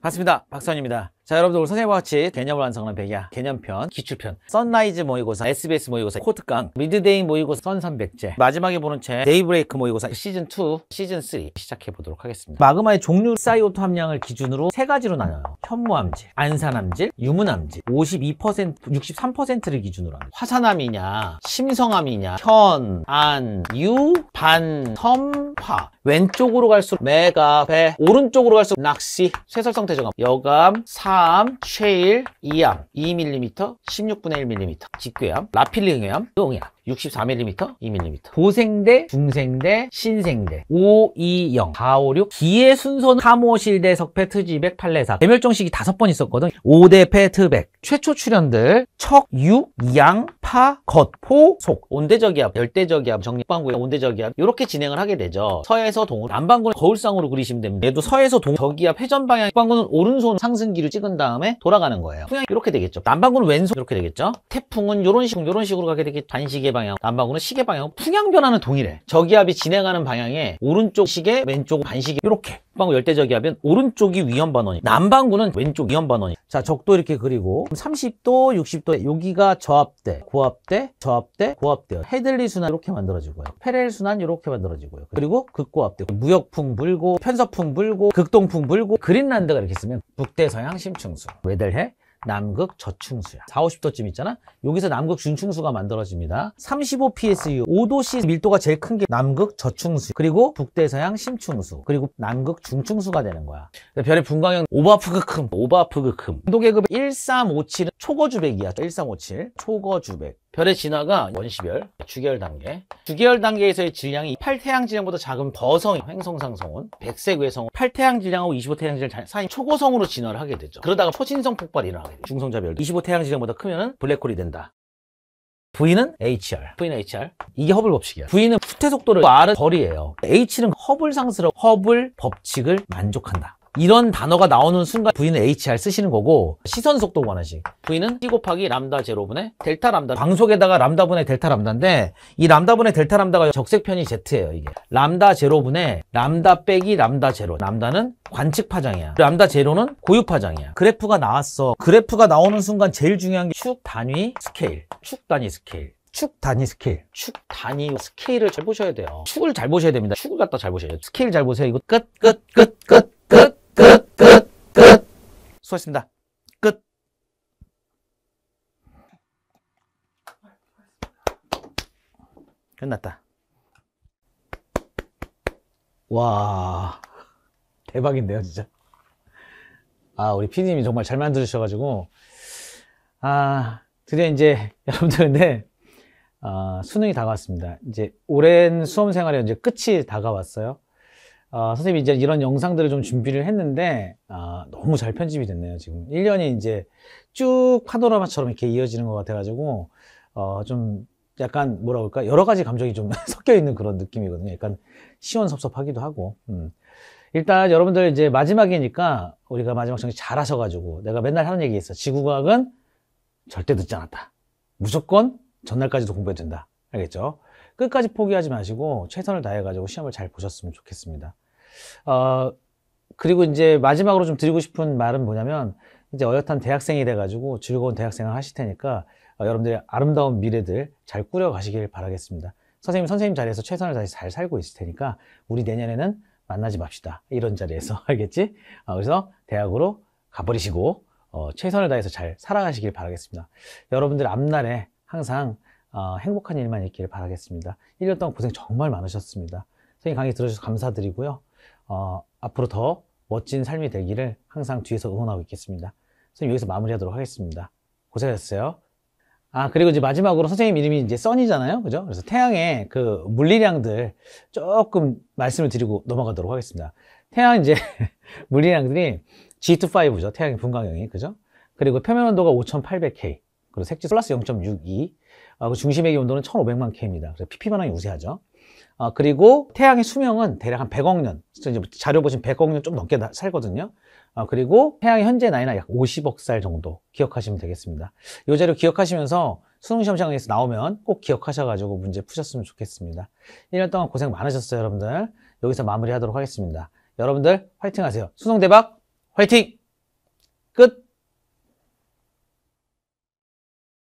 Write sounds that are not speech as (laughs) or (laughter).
반갑습니다. 박선입니다. 자 여러분들 오늘 선생님과 같이 개념을 완성하는 백야 개념편, 기출편, 선라이즈 모의고사, SBS 모의고사, 코트강 미드데이 모의고사, 선3백제 마지막에 보는 책 데이브레이크 모의고사 시즌2, 시즌3 시작해 보도록 하겠습니다. 마그마의 종류 사이오토 함량을 기준으로 세 가지로 나눠요. 현무암질, 안산암질, 유문암질 52%, 63%를 기준으로 합니다. 화산암이냐, 심성암이냐, 현, 안, 유, 반, 섬, 파 왼쪽으로 갈수록 매가 배 오른쪽으로 갈수록 낚시 쇠설성 태저감 여감 3 쉐일 2암 2mm 16분의 1mm 직괴암 라필링암 응암 64mm, 2mm. 보생대, 중생대, 신생대. 520, 456. 기의 순서는 3호실대, 석패, 트지백, 팔레사. 대멸종식이 다섯 번 있었거든. 5대 패트백. 최초 출현들 척, 육, 양, 파, 겉, 포, 속. 온대저기압열대저기압 정립방구의 온대저기압 이렇게 진행을 하게 되죠. 서에서 동으로. 남방구는 거울상으로 그리시면 됩니다. 얘도 서에서 동, 저기압, 회전방향. 북방구는 오른손 상승기를 찍은 다음에 돌아가는 거예요. 그냥 이렇게 되겠죠. 남방구는 왼손 이렇게 되겠죠. 태풍은 이런 식으로, 이런 식으로 가게 되겠죠. 단식의 방향, 남반구는 시계 방향, 풍향 변화는 동일해. 저기압이 진행하는 방향에 오른쪽 시계, 왼쪽 반시계 이렇게. 북방구 열대저기압은 오른쪽이 위험 반원이, 남반구는 왼쪽 위험 반원이. 자, 적도 이렇게 그리고 30도, 60도 여기가 저압대, 고압대, 저압대, 고압대. 헤들리 순환 이렇게 만들어지고요. 페렐 순환 이렇게 만들어지고요. 그리고 극고압대, 무역풍 불고, 편서풍 불고, 극동풍 불고, 그린란드가 이렇게 있으면 북대서양 심층수. 외델해 남극 저충수야 4, 50도쯤 있잖아 여기서 남극 준충수가 만들어집니다 35psu 5도씨 밀도가 제일 큰 게 남극 저충수 그리고 북대서양 심충수 그리고 남극 중충수가 되는 거야 별의 분광형 오바프그큼 오바프그큼 온도계급 1357은 초거주백이야 1357 초거주백 별의 진화가 원시별, 주계열 단계 주계열 단계에서의 질량이 8태양 질량보다 작은 거성인 횡성상성은 백색 외성 8태양 질량하고 25태양 질량 사이 초고성으로 진화를 하게 되죠 그러다가 초신성 폭발이 일어나게 되죠 중성자별 25태양 질량보다 크면 은 블랙홀이 된다 V는 HR, V는 HR 이게 허블 법칙이야 V는 후퇴 속도를 R은 거리예요 H는 허블 상수로 허블 법칙을 만족한다 이런 단어가 나오는 순간 V는 HR 쓰시는 거고 시선 속도 관한식 V는 T 곱하기 람다 제로분의 델타 람다 방속에다가 람다분의 델타 람다인데 이 람다분의 델타 람다가 적색편이 Z예요 이게 람다 제로분의 람다 빼기 람다 제로 람다는 관측 파장이야 람다 제로는 고유 파장이야 그래프가 나왔어 그래프가 나오는 순간 제일 중요한 게 축 단위 스케일 축 단위 스케일 축 단위 스케일 축 단위 스케일을 잘 보셔야 돼요 축을 잘 보셔야 됩니다 축을 갖다 잘 보셔야 돼요 스케일 잘 보세요 이거 끝 끝 끝, 끝. 수고하셨습니다. 끝. 끝났다. 와, 대박인데요, 진짜. 아, 우리 피디님이 정말 잘 만들어주셔가지고. 아, 드디어 이제 (laughs) 여러분들 근데, 아, 수능이 다가왔습니다. 이제 오랜 수험 생활이 이제 끝이 다가왔어요. 어, 선생님이 이제 이런 영상들을 좀 준비를 했는데 아, 너무 잘 편집이 됐네요 지금 1년이 이제 쭉 파노라마처럼 이렇게 이어지는 것 같아가지고 어, 좀 약간 뭐라 그럴까 여러 가지 감정이 좀 (laughs) 섞여 있는 그런 느낌이거든요 약간 시원섭섭하기도 하고 음. 일단 여러분들 이제 마지막이니까 우리가 마지막 정리 잘 하셔가지고 내가 맨날 하는 얘기 있어 지구과학은 절대 늦지 않았다 무조건 전날까지도 공부해야 된다 알겠죠? 끝까지 포기하지 마시고 최선을 다해가지고 시험을 잘 보셨으면 좋겠습니다. 어, 그리고 이제 마지막으로 좀 드리고 싶은 말은 뭐냐면 이제 어엿한 대학생이 돼가지고 즐거운 대학생을 하실 테니까 어, 여러분들의 아름다운 미래들 잘 꾸려가시길 바라겠습니다. 선생님, 선생님 자리에서 최선을 다해서 잘 살고 있을 테니까 우리 내년에는 만나지 맙시다. 이런 자리에서 (laughs) 알겠지? 어, 그래서 대학으로 가버리시고 어, 최선을 다해서 잘 살아가시길 바라겠습니다. 여러분들 앞날에 항상 어, 행복한 일만 있기를 바라겠습니다. 1년 동안 고생 정말 많으셨습니다. 선생님 강의 들어주셔서 감사드리고요. 어, 앞으로 더 멋진 삶이 되기를 항상 뒤에서 응원하고 있겠습니다. 선생님 여기서 마무리하도록 하겠습니다. 고생하셨어요. 아 그리고 이제 마지막으로 선생님 이름이 이제 써니잖아요, 그죠? 그래서 태양의 그 물리량들 조금 말씀을 드리고 넘어가도록 하겠습니다. 태양 이제 (laughs) 물리량들이 G25죠, 태양의 분광형이, 그죠? 그리고 표면 온도가 5,800K, 그리고 색지 플러스 0.62, 아, 그 중심의 기 온도는 1,500만 K입니다. 그래서 PP 반응이 우세하죠. 아, 그리고 태양의 수명은 대략 한 100억 년, 자료 보신 100억 년 좀 넘게 살거든요. 아, 그리고 태양의 현재 나이는 약 50억 살 정도 기억하시면 되겠습니다. 이 자료 기억하시면서 수능 시험장에서 나오면 꼭 기억하셔가지고 문제 푸셨으면 좋겠습니다. 1년 동안 고생 많으셨어요, 여러분들. 여기서 마무리하도록 하겠습니다. 여러분들 화이팅 하세요. 수능 대박 화이팅! 끝!